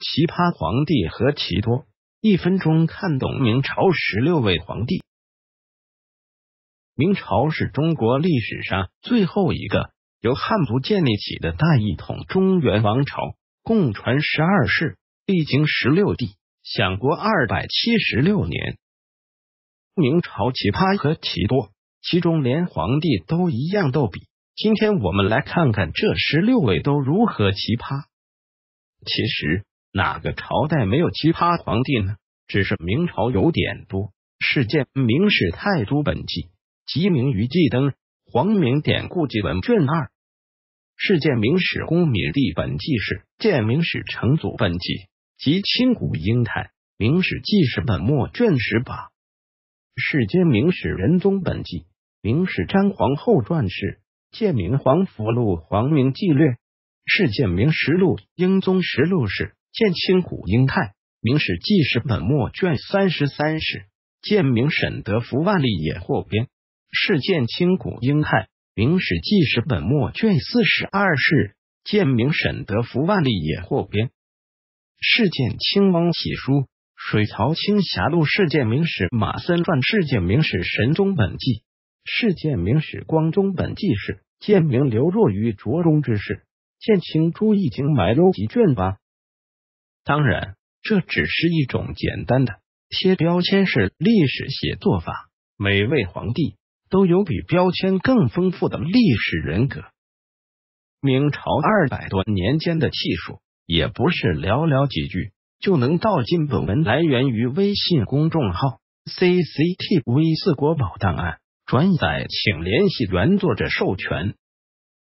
奇葩皇帝何其多！一分钟看懂明朝十六位皇帝。明朝是中国历史上最后一个由汉族建立起的大一统中原王朝，共传十二世，历经十六帝，享国二百七十六年。明朝奇葩和奇多，其中连皇帝都一样逗比。今天我们来看看这十六位都如何奇葩。其实。哪个朝代没有奇葩皇帝呢？只是明朝有点多。《世鉴明史太祖本纪》即明于纪登》《皇明典故记文》卷二，《世鉴明史公敏帝本纪》是《建明史成祖本纪》及《清古英台明史纪事本末》卷十八，《世间明史仁宗本纪》《明史詹皇后传》是《建明皇甫录》《皇明纪略》《世界明实录英宗实录》是。建清古英泰明史纪事本末卷三十三史建明沈德福万历野获编是建清古英泰明史纪事本末卷四十二史建明沈德福万历野获编是见清汪启书水曹清霞录是建明史马森传是建明史神宗本纪是建明史光宗本纪是建明刘若愚着中之事建清朱一经埋漏集卷八。当然，这只是一种简单的贴标签式历史写作法。每位皇帝都有比标签更丰富的历史人格。明朝二百多年间的气数，也不是寥寥几句就能道尽。本文来源于微信公众号 CCTV 四国宝档案，转载请联系原作者授权。